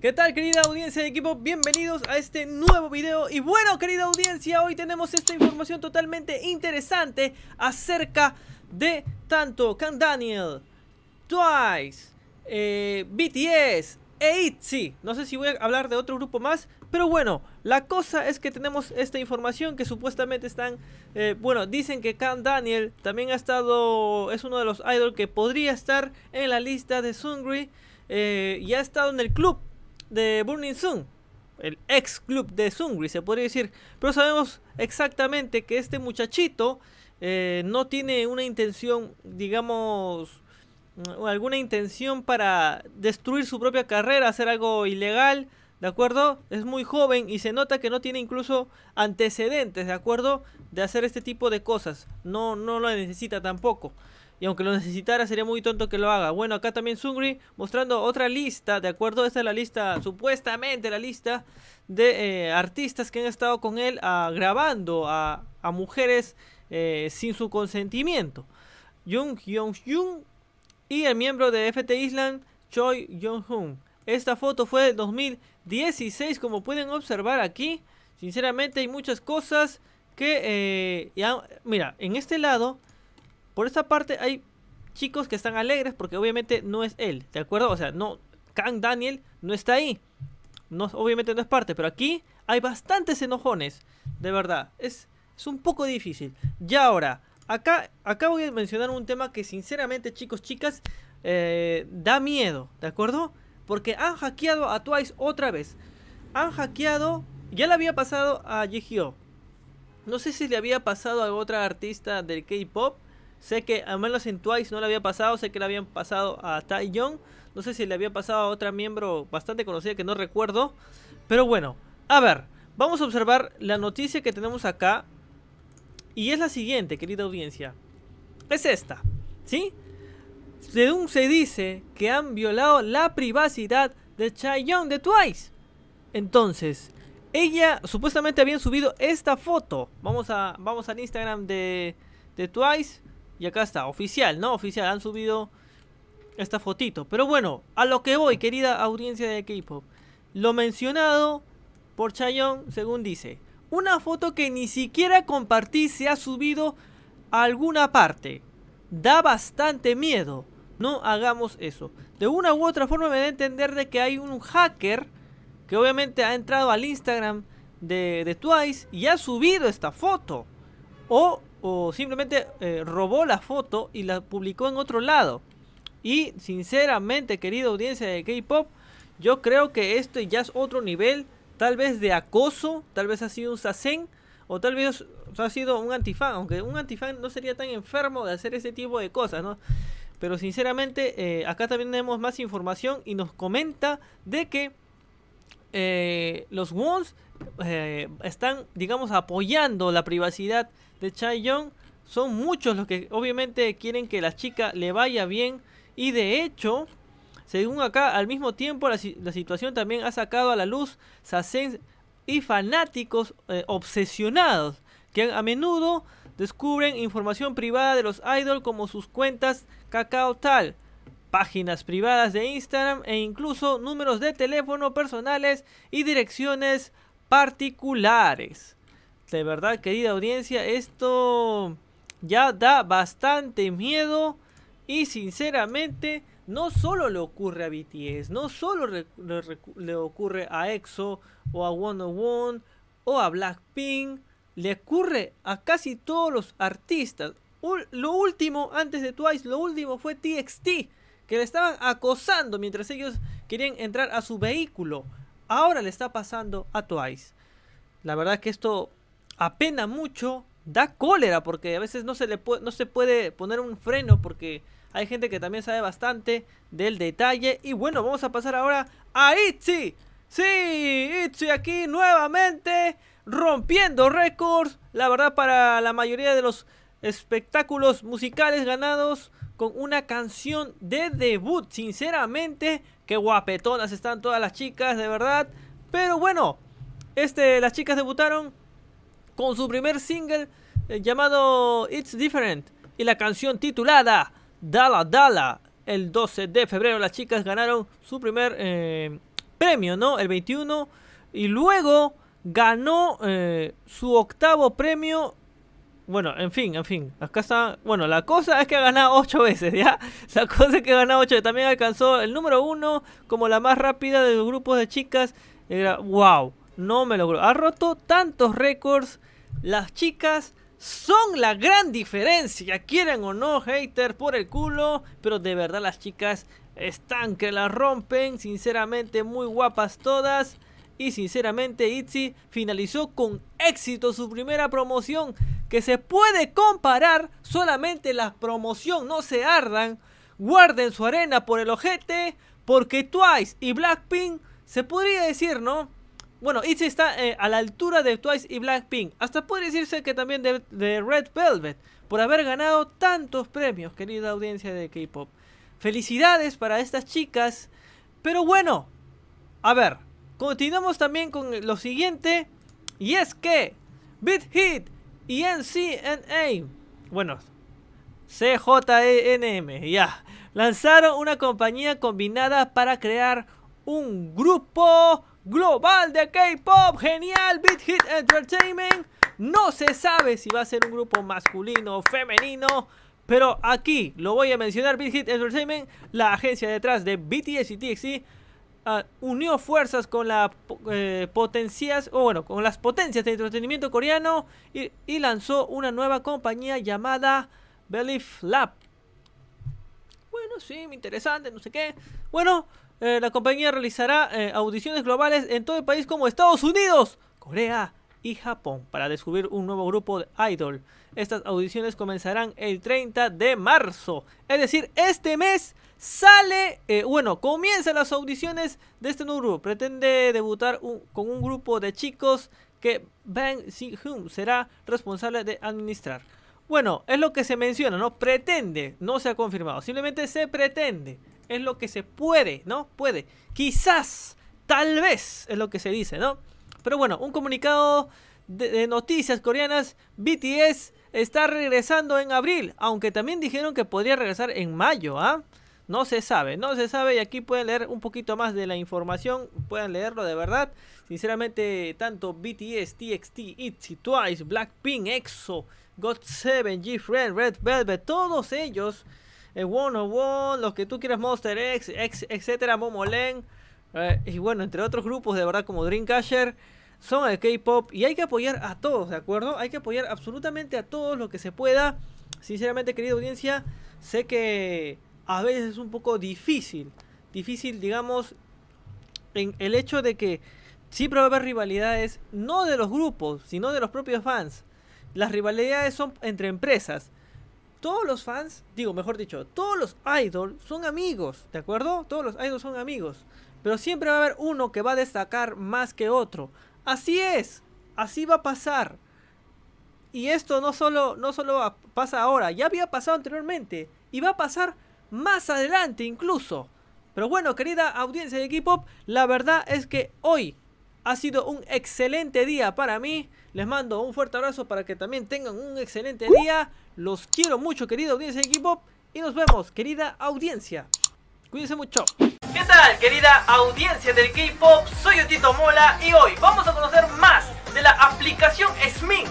¿Qué tal querida audiencia de equipo? Bienvenidos a este nuevo video Y bueno querida audiencia, hoy tenemos esta información totalmente interesante Acerca de tanto Can Daniel, Twice, eh, BTS 8 No sé si voy a hablar de otro grupo más, pero bueno, la cosa es que tenemos esta información que supuestamente están, eh, bueno, dicen que Can Daniel también ha estado, es uno de los idols que podría estar en la lista de Sungri eh, y ha estado en el club de Burning Sun. El ex club de Sungri, se podría decir. Pero sabemos exactamente que este muchachito no tiene una intención, digamos, alguna intención para destruir su propia carrera, hacer algo ilegal, ¿de acuerdo? Es muy joven y se nota que no tiene incluso antecedentes, ¿de acuerdo? De hacer este tipo de cosas. No, no lo necesita tampoco. Y aunque lo necesitara, sería muy tonto que lo haga. Bueno, acá también Sungri mostrando otra lista, ¿de acuerdo? Esta es la lista, supuestamente la lista de eh, artistas que han estado con él ah, grabando a, mujeres eh, sin su consentimiento. Jung hyun y el miembro de FT Island, Choi Jong-hoon. Esta foto fue del 2016, como pueden observar aquí. Sinceramente hay muchas cosas que... Eh, mira, en este lado, por esta parte hay chicos que están alegres porque obviamente no es él, ¿de acuerdo? O sea, no, Kang Daniel no está ahí. No, obviamente no es parte, pero aquí hay bastantes enojones, de verdad. Es, es un poco difícil. Y ahora, acá, voy a mencionar un tema que sinceramente, chicos, chicas, eh, da miedo, ¿de acuerdo? Porque han hackeado a Twice otra vez. Han hackeado, ya le había pasado a Yehio. No sé si le había pasado a otra artista del K-pop. Sé que al menos en Twice no le había pasado, sé que le habían pasado a young No sé si le había pasado a otra miembro bastante conocida que no recuerdo. Pero bueno, a ver, vamos a observar la noticia que tenemos acá. Y es la siguiente, querida audiencia. Es esta, ¿sí? Según se dice que han violado la privacidad de Chaeyoung de Twice. Entonces, ella supuestamente habían subido esta foto. Vamos a vamos al Instagram de, de Twice y acá está, oficial, ¿no? Oficial, han subido esta fotito. Pero bueno, a lo que voy, querida audiencia de K-pop. Lo mencionado por Chayon, según dice, una foto que ni siquiera compartí se ha subido a alguna parte. Da bastante miedo. No hagamos eso. De una u otra forma me da a entender de que hay un hacker que obviamente ha entrado al Instagram de, Twice y ha subido esta foto. O, simplemente eh, robó la foto y la publicó en otro lado. Y sinceramente, querida audiencia de K-Pop, yo creo que esto ya es otro nivel tal vez de acoso, tal vez ha sido un sasen, o tal vez ha sido un antifan, aunque un antifan no sería tan enfermo de hacer ese tipo de cosas, ¿no? Pero sinceramente, eh, acá también tenemos más información y nos comenta de que eh, los Wons eh, están, digamos, apoyando la privacidad de Young. Son muchos los que obviamente quieren que la chica le vaya bien y de hecho según acá, al mismo tiempo, la, situación también ha sacado a la luz sasens y fanáticos eh, obsesionados que a menudo descubren información privada de los idols como sus cuentas Cacao Tal, páginas privadas de Instagram e incluso números de teléfono personales y direcciones particulares. De verdad, querida audiencia, esto ya da bastante miedo y sinceramente, no solo le ocurre a BTS, no solo le, ocurre a EXO o a One One o a Blackpink, le ocurre a casi todos los artistas. lo último, antes de Twice, lo último fue TXT, que le estaban acosando mientras ellos querían entrar a su vehículo. Ahora le está pasando a Twice. La verdad que esto apena mucho da cólera porque a veces no se le puede, no se puede poner un freno porque hay gente que también sabe bastante del detalle. Y bueno, vamos a pasar ahora a Itzy. Sí, Itzy aquí nuevamente rompiendo récords. La verdad para la mayoría de los espectáculos musicales ganados con una canción de debut. Sinceramente, qué guapetonas están todas las chicas, de verdad. Pero bueno, este, las chicas debutaron con su primer single eh, llamado It's Different y la canción titulada Dala Dala. El 12 de febrero las chicas ganaron su primer eh, premio, ¿no? El 21. Y luego ganó eh, su octavo premio. Bueno, en fin, en fin. Acá está. Bueno, la cosa es que ha ganado 8 veces, ¿ya? La cosa es que ha ganado 8 También alcanzó el número 1 como la más rápida de los grupos de chicas. era, ¡Wow! no me logró Ha roto tantos récords. Las chicas son la gran diferencia. Quieren o no, haters por el culo. Pero de verdad las chicas están que las rompen. Sinceramente, muy guapas todas. Y sinceramente, Itzy finalizó con éxito su primera promoción. Que se puede comparar solamente la promoción. No se ardan. Guarden su arena por el ojete. Porque Twice y Blackpink se podría decir, ¿no? Bueno, ITZY está eh, a la altura de Twice y Blackpink. Hasta puede decirse que también de, Red Velvet, por haber ganado tantos premios, querida audiencia de K-Pop. Felicidades para estas chicas. Pero bueno, a ver, continuamos también con lo siguiente. Y es que Beat Hit y NCNA, bueno, C-J-E-N-M. ya, lanzaron una compañía combinada para crear un grupo global de K-Pop, genial, Beat Entertainment. No se sabe si va a ser un grupo masculino o femenino, pero aquí lo voy a mencionar, Beat Entertainment, la agencia detrás de BTS y TXT, ah, unió fuerzas con, la, eh, potencias, o bueno, con las potencias de entretenimiento coreano y, lanzó una nueva compañía llamada Belief Lab. Bueno, sí, interesante, no sé qué. Bueno, eh, la compañía realizará eh, audiciones globales en todo el país como Estados Unidos, Corea y Japón para descubrir un nuevo grupo de idol. Estas audiciones comenzarán el 30 de marzo, es decir, este mes sale, eh, bueno, comienzan las audiciones de este nuevo grupo. Pretende debutar con un grupo de chicos que Bang Si-hoon será responsable de administrar. Bueno, es lo que se menciona, ¿no? Pretende, no se ha confirmado, simplemente se pretende es lo que se puede, ¿no? Puede. Quizás, tal vez, es lo que se dice, ¿no? Pero bueno, un comunicado de, noticias coreanas, BTS está regresando en abril, aunque también dijeron que podría regresar en mayo, ¿ah? No se sabe, no se sabe y aquí pueden leer un poquito más de la información, pueden leerlo de verdad. Sinceramente, tanto BTS, TXT, ITZY, TWICE, BLACKPINK, EXO, GOT7, g Red Velvet, todos ellos el One on One, los que tú quieras, Monster X, X etcétera, Momolén. Eh, y bueno, entre otros grupos de verdad como Dreamcatcher, son el K-pop. Y hay que apoyar a todos, ¿de acuerdo? Hay que apoyar absolutamente a todos lo que se pueda. Sinceramente, querida audiencia, sé que a veces es un poco difícil. Difícil, digamos, en el hecho de que siempre va a haber rivalidades, no de los grupos, sino de los propios fans. Las rivalidades son entre empresas todos los fans, digo, mejor dicho, todos los idols son amigos, ¿de acuerdo? Todos los idols son amigos. Pero siempre va a haber uno que va a destacar más que otro. Así es, así va a pasar. Y esto no solo, no solo pasa ahora, ya había pasado anteriormente. Y va a pasar más adelante incluso. Pero bueno, querida audiencia de K-Pop, la verdad es que hoy ha sido un excelente día para mí. Les mando un fuerte abrazo para que también tengan un excelente día. Los quiero mucho, querida audiencia de pop Y nos vemos, querida audiencia. Cuídense mucho. ¿Qué tal, querida audiencia del K-Pop? Soy Otito Mola y hoy vamos a conocer más de la aplicación SMIN,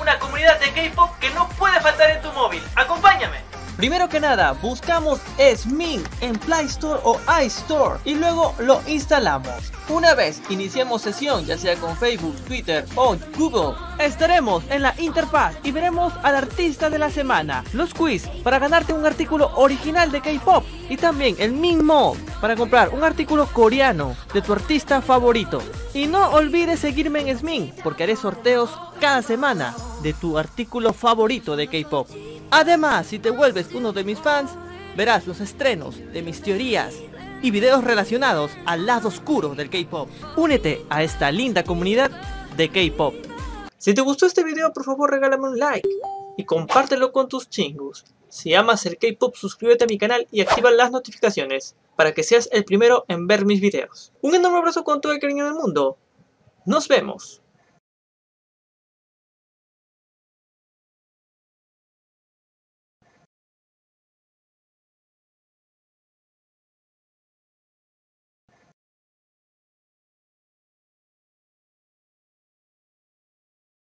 una comunidad de K-Pop que no puede faltar en tu móvil. Acompáñame. Primero que nada, buscamos Smin en Play Store o iStore y luego lo instalamos. Una vez iniciemos sesión, ya sea con Facebook, Twitter o Google, estaremos en la interfaz y veremos al artista de la semana, los quiz para ganarte un artículo original de K-pop y también el mismo para comprar un artículo coreano de tu artista favorito. Y no olvides seguirme en Smin porque haré sorteos cada semana de tu artículo favorito de K-pop. Además, si te vuelves uno de mis fans, verás los estrenos de mis teorías y videos relacionados al lado oscuro del K-Pop. Únete a esta linda comunidad de K-Pop. Si te gustó este video, por favor regálame un like y compártelo con tus chingos. Si amas el K-Pop, suscríbete a mi canal y activa las notificaciones para que seas el primero en ver mis videos. Un enorme abrazo con todo el cariño del mundo. Nos vemos.